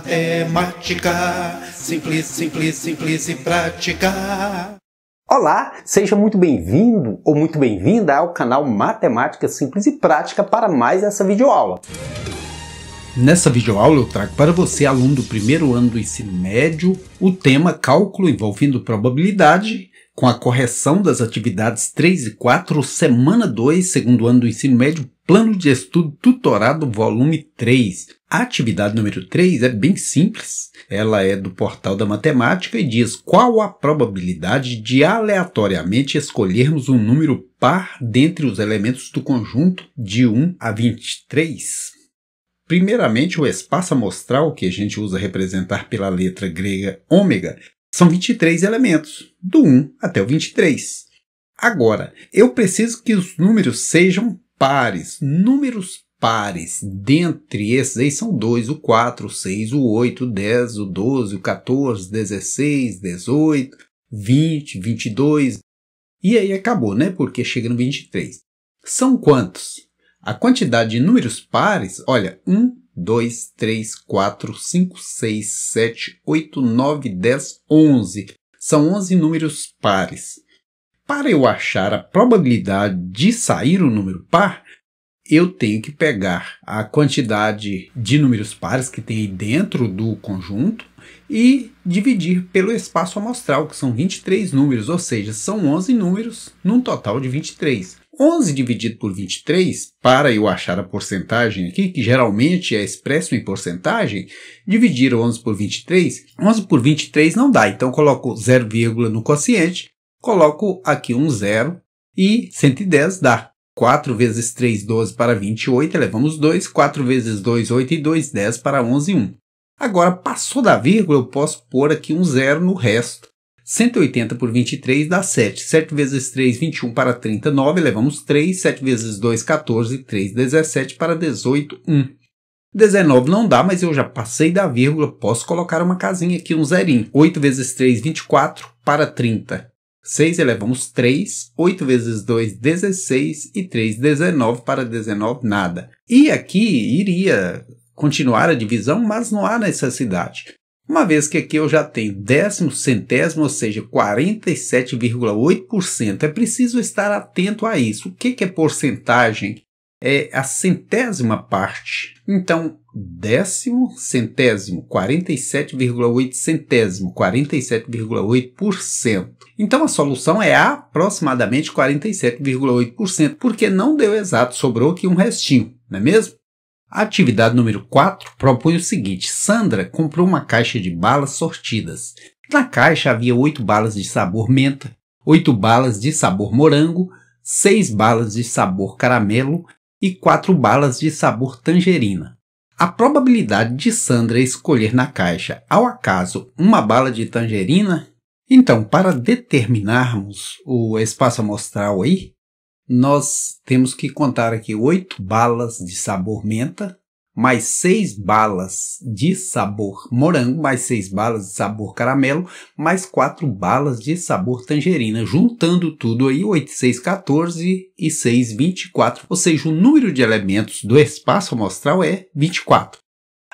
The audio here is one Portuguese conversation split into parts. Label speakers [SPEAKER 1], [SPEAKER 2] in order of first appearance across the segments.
[SPEAKER 1] matemática, simples, simples, simples e prática. Olá, seja muito bem-vindo ou muito bem-vinda ao canal Matemática Simples e Prática para mais essa videoaula. Nessa videoaula eu trago para você, aluno do primeiro ano do ensino médio, o tema cálculo envolvendo probabilidade com a correção das atividades 3 e 4, semana 2, segundo ano do ensino médio, plano de estudo tutorado, volume 3. A atividade número 3 é bem simples. Ela é do portal da matemática e diz qual a probabilidade de aleatoriamente escolhermos um número par dentre os elementos do conjunto de 1 a 23. Primeiramente, o espaço amostral, que a gente usa representar pela letra grega ômega, são 23 elementos, do 1 até o 23. Agora, eu preciso que os números sejam pares, números pares. Dentre esses aí são dois, o 4, o 6, o 8, o 10, o 12, o 14, 16, 18, 20, 22. E aí acabou, né? Porque chega no 23. São quantos? A quantidade de números pares, olha, 1, 2, 3, 4, 5, 6, 7, 8, 9, 10, 11. São 11 números pares. Para eu achar a probabilidade de sair o número par, eu tenho que pegar a quantidade de números pares que tem aí dentro do conjunto e dividir pelo espaço amostral, que são 23 números, ou seja, são 11 números num total de 23. 11 dividido por 23, para eu achar a porcentagem aqui, que geralmente é expresso em porcentagem, dividir 11 por 23, 11 por 23 não dá, então coloco 0, no quociente, coloco aqui um zero e 110 dá. 4 vezes 3, 12 para 28, elevamos 2. 4 vezes 2, 8 e 2, 10 para 11, 1. Agora, passou da vírgula, eu posso pôr aqui um zero no resto. 180 por 23 dá 7. 7 vezes 3, 21 para 39, Elevamos 3. 7 vezes 2, 14. 3, 17 para 18, 1. 19 não dá, mas eu já passei da vírgula. Posso colocar uma casinha aqui, um zerinho. 8 vezes 3, 24 para 30. 6 elevamos 3, 8 vezes 2, 16 e 3, 19 para 19, nada. E aqui iria continuar a divisão, mas não há necessidade. Uma vez que aqui eu já tenho décimo, centésimo, ou seja, 47,8%. É preciso estar atento a isso. O que é porcentagem? É a centésima parte. Então, décimo centésimo, 47,8 centésimo, 47,8%. Então a solução é aproximadamente 47,8%, porque não deu exato, sobrou aqui um restinho, não é mesmo? A atividade número 4 propõe o seguinte: Sandra comprou uma caixa de balas sortidas. Na caixa havia 8 balas de sabor menta, 8 balas de sabor morango, 6 balas de sabor caramelo e 4 balas de sabor tangerina. A probabilidade de Sandra escolher na caixa, ao acaso, uma bala de tangerina? Então, para determinarmos o espaço amostral aí, nós temos que contar aqui oito balas de sabor menta, mais seis balas de sabor morango, mais seis balas de sabor caramelo, mais quatro balas de sabor tangerina. Juntando tudo aí, 8, 6, 14 e 6, 24. Ou seja, o número de elementos do espaço amostral é 24.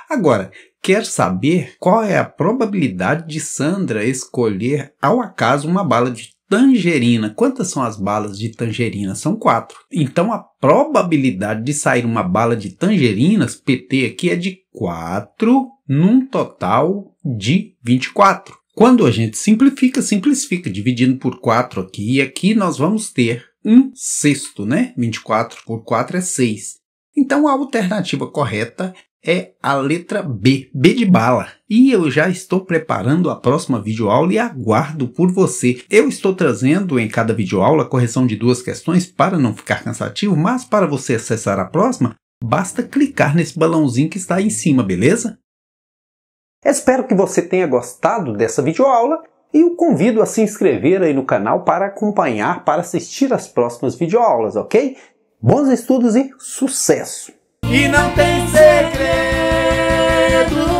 [SPEAKER 1] Agora, quer saber qual é a probabilidade de Sandra escolher ao acaso uma bala de tangerina. Quantas são as balas de tangerina? São quatro. Então a probabilidade de sair uma bala de tangerinas, PT aqui, é de 4 num total de 24. Quando a gente simplifica, simplifica, dividindo por 4 aqui, e aqui nós vamos ter um sexto, né? 24 por 4 é 6. Então a alternativa correta é a letra B, B de bala. E eu já estou preparando a próxima videoaula e aguardo por você. Eu estou trazendo em cada videoaula a correção de duas questões para não ficar cansativo, mas para você acessar a próxima, basta clicar nesse balãozinho que está aí em cima, beleza? Espero que você tenha gostado dessa videoaula e o convido a se inscrever aí no canal para acompanhar, para assistir as próximas videoaulas, ok? Bons estudos e sucesso! e não tem segredo.